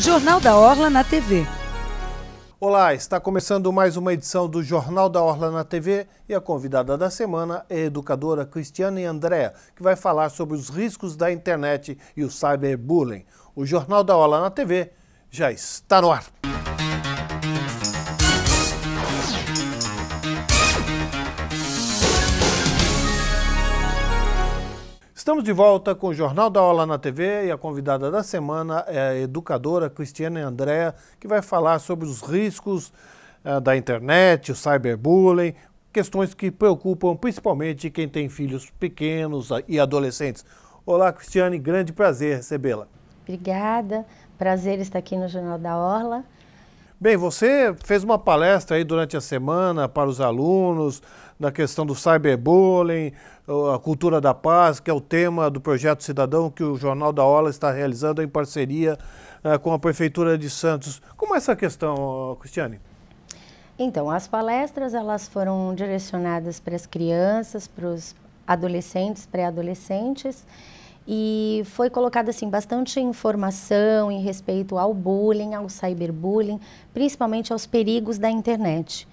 Jornal da Orla na TV. Olá, está começando mais uma edição do Jornal da Orla na TV e a convidada da semana é a educadora Cristiane Andréa, que vai falar sobre os riscos da internet e o cyberbullying. O Jornal da Orla na TV já está no ar. Estamos de volta com o Jornal da Aula na TV e a convidada da semana é a educadora Cristiane Andréa, que vai falar sobre os riscos eh, da internet, o cyberbullying, questões que preocupam principalmente quem tem filhos pequenos e adolescentes. Olá, Cristiane, grande prazer recebê-la. Obrigada, prazer estar aqui no Jornal da Orla. Bem, você fez uma palestra aí durante a semana para os alunos na questão do cyberbullying, a cultura da paz, que é o tema do projeto Cidadão que o Jornal da Ola está realizando em parceria eh, com a Prefeitura de Santos. Como é essa questão, Cristiane? Então, as palestras elas foram direcionadas para as crianças, para os adolescentes, pré-adolescentes e foi colocada assim bastante informação em respeito ao bullying, ao cyberbullying, principalmente aos perigos da internet,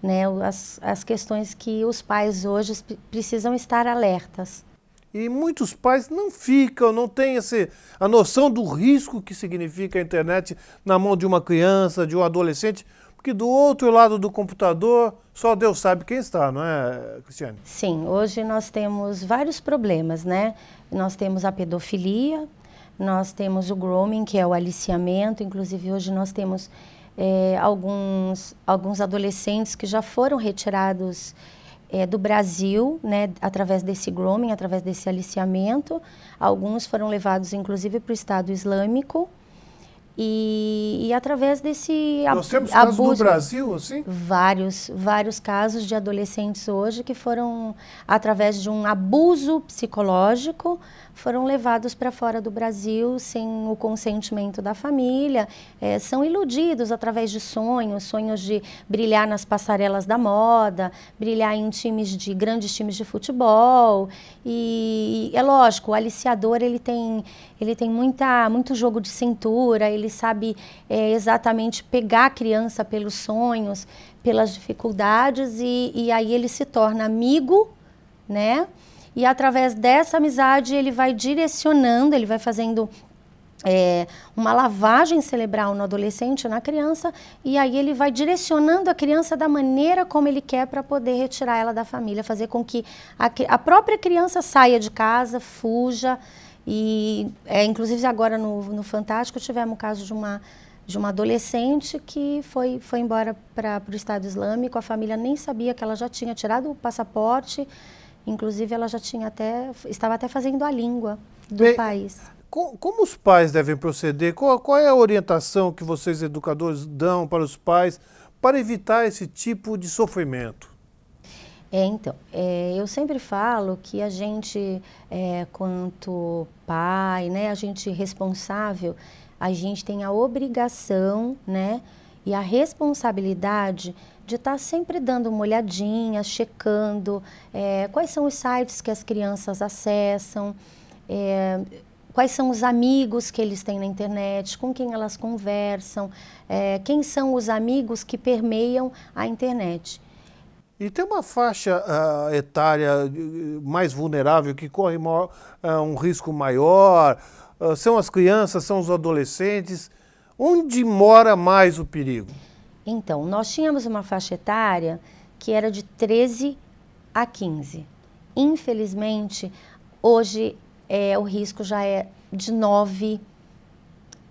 né? As, as questões que os pais hoje precisam estar alertas. E muitos pais não ficam, não têm esse, a noção do risco que significa a internet na mão de uma criança, de um adolescente. Porque do outro lado do computador, só Deus sabe quem está, não é, Cristiane? Sim, hoje nós temos vários problemas, né? Nós temos a pedofilia, nós temos o grooming, que é o aliciamento, inclusive hoje nós temos é, alguns, alguns adolescentes que já foram retirados é, do Brasil, né, através desse grooming, através desse aliciamento. Alguns foram levados, inclusive, para o Estado Islâmico, e, e, através desse Nós temos casos abuso, no Brasil, assim? Vários, vários casos de adolescentes hoje que foram, através de um abuso psicológico, foram levados para fora do Brasil sem o consentimento da família, é, são iludidos através de sonhos, sonhos de brilhar nas passarelas da moda, brilhar em times de grandes times de futebol. E é lógico, o aliciador ele tem, ele tem muita, muito jogo de cintura, ele ele sabe é, exatamente pegar a criança pelos sonhos, pelas dificuldades e, e aí ele se torna amigo, né? E através dessa amizade ele vai direcionando, ele vai fazendo é, uma lavagem cerebral no adolescente, na criança, e aí ele vai direcionando a criança da maneira como ele quer para poder retirar ela da família, fazer com que a, a própria criança saia de casa, fuja, e, é, inclusive, agora no, no Fantástico tivemos o caso de uma, de uma adolescente que foi, foi embora para o Estado Islâmico. A família nem sabia que ela já tinha tirado o passaporte. Inclusive, ela já tinha até estava até fazendo a língua do Bem, país. Co, como os pais devem proceder? Qual, qual é a orientação que vocês educadores dão para os pais para evitar esse tipo de sofrimento? É, então, é, eu sempre falo que a gente, é, quanto pai, né, a gente responsável, a gente tem a obrigação, né, e a responsabilidade de estar tá sempre dando uma olhadinha, checando é, quais são os sites que as crianças acessam, é, quais são os amigos que eles têm na internet, com quem elas conversam, é, quem são os amigos que permeiam a internet. E tem uma faixa uh, etária eh, mais vulnerável que corre maior, uh, um risco maior? Uh, são as crianças, são os adolescentes? Onde mora mais o perigo? Então, nós tínhamos uma faixa etária que era de 13 a 15. Infelizmente, hoje é, o risco já é de 9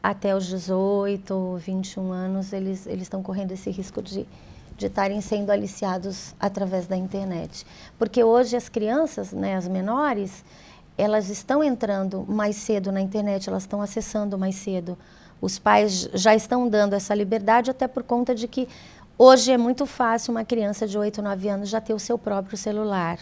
até os 18, 21 anos, eles, eles estão correndo esse risco de de estarem sendo aliciados através da internet. Porque hoje as crianças, né, as menores, elas estão entrando mais cedo na internet, elas estão acessando mais cedo. Os pais já estão dando essa liberdade, até por conta de que hoje é muito fácil uma criança de 8, 9 anos já ter o seu próprio celular.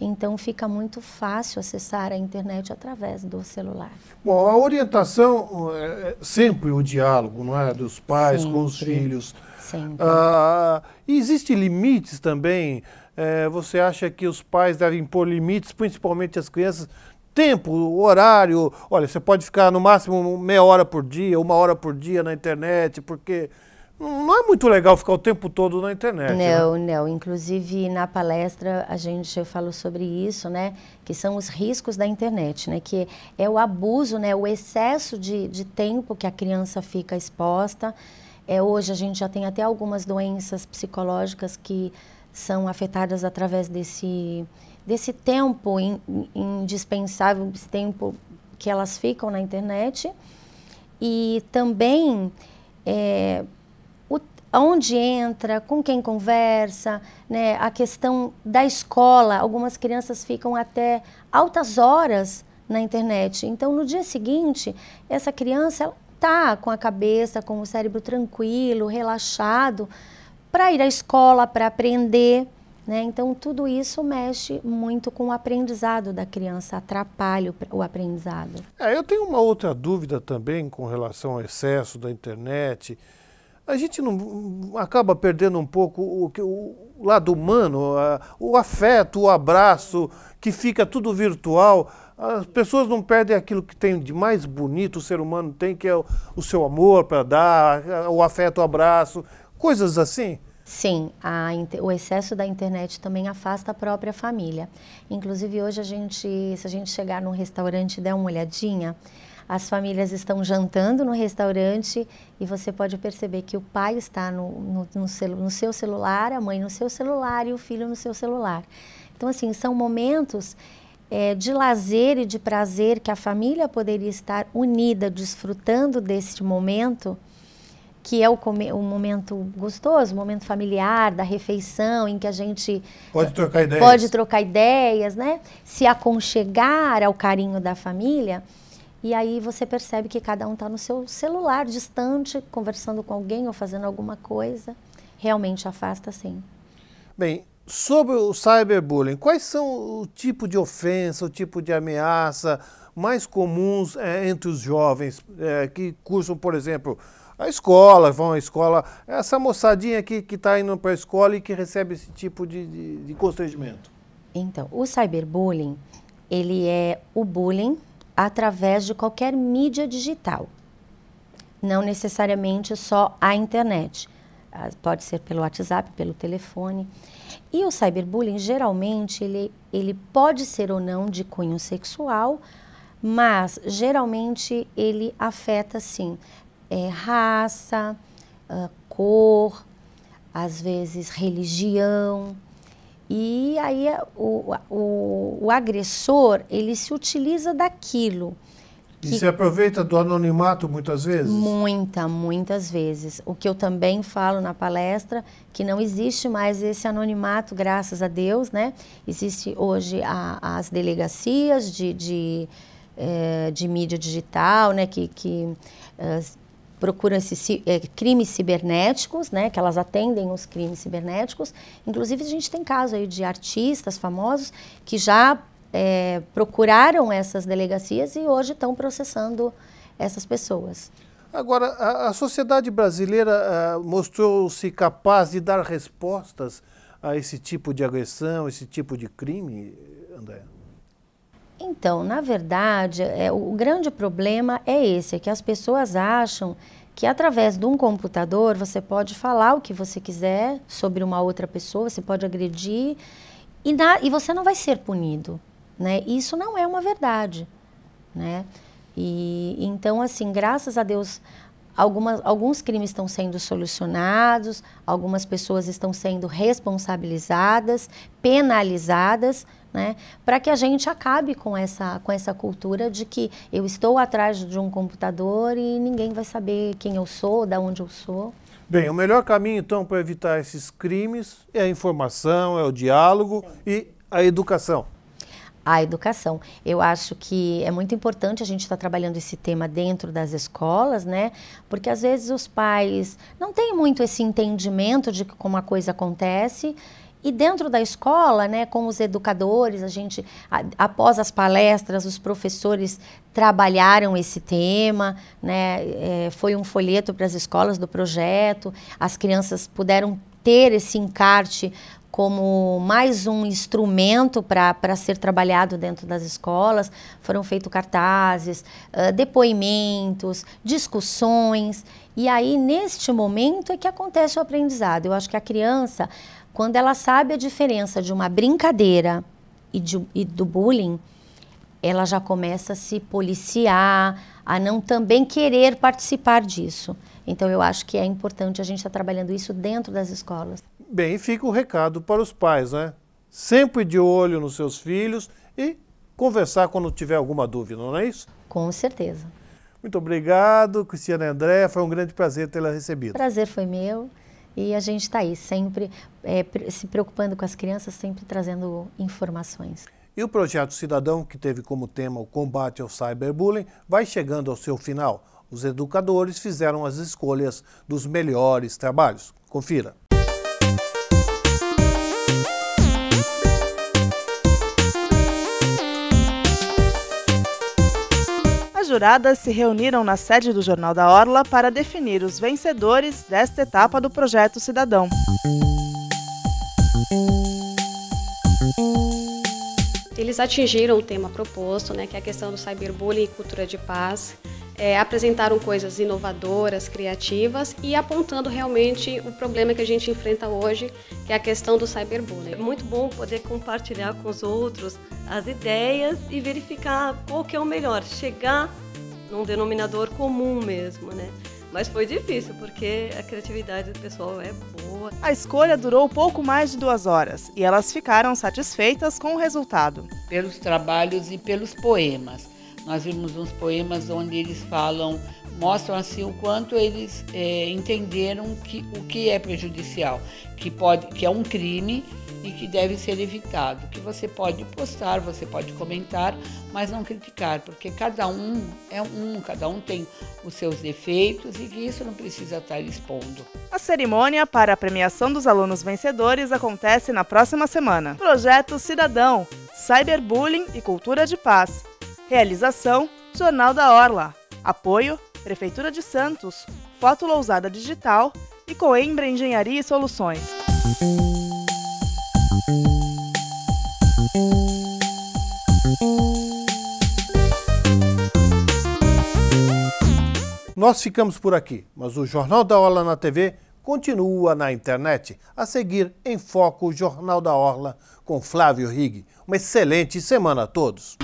Então fica muito fácil acessar a internet através do celular. Bom, a orientação é, é sempre o diálogo, não é? Dos pais sempre. com os filhos. Sempre. Ah, Existem limites também? É, você acha que os pais devem impor limites, principalmente as crianças? Tempo, horário, olha, você pode ficar no máximo meia hora por dia, uma hora por dia na internet, porque não é muito legal ficar o tempo todo na internet. Né? Não, né? não. Inclusive na palestra a gente falou sobre isso, né? Que são os riscos da internet, né? Que é o abuso, né? O excesso de, de tempo que a criança fica exposta. É, hoje a gente já tem até algumas doenças psicológicas que são afetadas através desse, desse tempo in, indispensável, esse tempo que elas ficam na internet. E também é, aonde entra, com quem conversa, né? A questão da escola, algumas crianças ficam até altas horas na internet. Então, no dia seguinte, essa criança tá com a cabeça, com o cérebro tranquilo, relaxado, para ir à escola, para aprender. Né? Então, tudo isso mexe muito com o aprendizado da criança, atrapalha o, o aprendizado. É, eu tenho uma outra dúvida também com relação ao excesso da internet a gente não acaba perdendo um pouco o, o lado humano, a, o afeto, o abraço, que fica tudo virtual. As pessoas não perdem aquilo que tem de mais bonito o ser humano tem, que é o, o seu amor para dar, o afeto, o abraço, coisas assim. Sim, a, o excesso da internet também afasta a própria família. Inclusive hoje a gente, se a gente chegar num restaurante e der uma olhadinha, as famílias estão jantando no restaurante e você pode perceber que o pai está no, no, no, celu, no seu celular, a mãe no seu celular e o filho no seu celular. Então, assim, são momentos é, de lazer e de prazer que a família poderia estar unida, desfrutando deste momento, que é o, o momento gostoso, o momento familiar, da refeição, em que a gente pode eh, trocar ideias, pode trocar ideias né? se aconchegar ao carinho da família. E aí você percebe que cada um está no seu celular, distante, conversando com alguém ou fazendo alguma coisa. Realmente afasta, sim. Bem, sobre o cyberbullying, quais são o tipo de ofensa, o tipo de ameaça mais comuns é, entre os jovens é, que cursam, por exemplo, a escola, vão à escola? Essa moçadinha aqui que está indo para a escola e que recebe esse tipo de, de, de constrangimento. Então, o cyberbullying, ele é o bullying através de qualquer mídia digital, não necessariamente só a internet. Ah, pode ser pelo WhatsApp, pelo telefone. E o cyberbullying, geralmente, ele, ele pode ser ou não de cunho sexual, mas geralmente ele afeta, sim, é, raça, ah, cor, às vezes religião, e aí o, o, o agressor, ele se utiliza daquilo. E se aproveita do anonimato muitas vezes? Muita, muitas vezes. O que eu também falo na palestra, que não existe mais esse anonimato, graças a Deus, né? Existe hoje a, as delegacias de, de, é, de mídia digital, né? Que, que é, procuram esses é, crimes cibernéticos, né, que elas atendem os crimes cibernéticos. Inclusive, a gente tem caso aí de artistas famosos que já é, procuraram essas delegacias e hoje estão processando essas pessoas. Agora, a, a sociedade brasileira é, mostrou-se capaz de dar respostas a esse tipo de agressão, esse tipo de crime, Andréa? Então, na verdade, é, o grande problema é esse, é que as pessoas acham que através de um computador você pode falar o que você quiser sobre uma outra pessoa, você pode agredir e, na, e você não vai ser punido, né? Isso não é uma verdade, né? E então, assim, graças a Deus, algumas, alguns crimes estão sendo solucionados, algumas pessoas estão sendo responsabilizadas, penalizadas, né? Para que a gente acabe com essa, com essa cultura de que eu estou atrás de um computador e ninguém vai saber quem eu sou, da onde eu sou. Bem, o melhor caminho então para evitar esses crimes é a informação, é o diálogo Sim. e a educação a educação. Eu acho que é muito importante a gente estar tá trabalhando esse tema dentro das escolas, né? Porque às vezes os pais não têm muito esse entendimento de como a coisa acontece e dentro da escola, né, com os educadores, a gente, a, após as palestras, os professores trabalharam esse tema, né, é, foi um folheto para as escolas do projeto, as crianças puderam ter esse encarte como mais um instrumento para ser trabalhado dentro das escolas. Foram feitos cartazes, uh, depoimentos, discussões. E aí, neste momento, é que acontece o aprendizado. Eu acho que a criança quando ela sabe a diferença de uma brincadeira e, de, e do bullying, ela já começa a se policiar, a não também querer participar disso. Então, eu acho que é importante a gente estar tá trabalhando isso dentro das escolas. Bem, fica o recado para os pais, né? Sempre de olho nos seus filhos e conversar quando tiver alguma dúvida, não é isso? Com certeza. Muito obrigado, Cristiana André. Foi um grande prazer tê-la recebido. Prazer foi meu. E a gente está aí, sempre é, se preocupando com as crianças, sempre trazendo informações. E o projeto Cidadão, que teve como tema o combate ao cyberbullying, vai chegando ao seu final. Os educadores fizeram as escolhas dos melhores trabalhos. Confira. juradas se reuniram na sede do Jornal da Orla para definir os vencedores desta etapa do Projeto Cidadão. Eles atingiram o tema proposto, né, que é a questão do cyberbullying e cultura de paz, é, apresentaram coisas inovadoras, criativas e apontando realmente o problema que a gente enfrenta hoje, que é a questão do cyberbullying. É muito bom poder compartilhar com os outros as ideias e verificar qual que é o melhor, chegar num denominador comum mesmo, né? Mas foi difícil, porque a criatividade do pessoal é boa. A escolha durou pouco mais de duas horas e elas ficaram satisfeitas com o resultado. Pelos trabalhos e pelos poemas. Nós vimos uns poemas onde eles falam, mostram assim o quanto eles é, entenderam que, o que é prejudicial, que, pode, que é um crime e que deve ser evitado. Que você pode postar, você pode comentar, mas não criticar, porque cada um é um, cada um tem os seus defeitos e que isso não precisa estar expondo. A cerimônia para a premiação dos alunos vencedores acontece na próxima semana. Projeto Cidadão, Cyberbullying e Cultura de Paz. Realização: Jornal da Orla. Apoio: Prefeitura de Santos. Foto Lousada Digital e Coembra Engenharia e Soluções. Nós ficamos por aqui, mas o Jornal da Orla na TV continua na internet. A seguir, em foco o Jornal da Orla com Flávio Rig. Uma excelente semana a todos.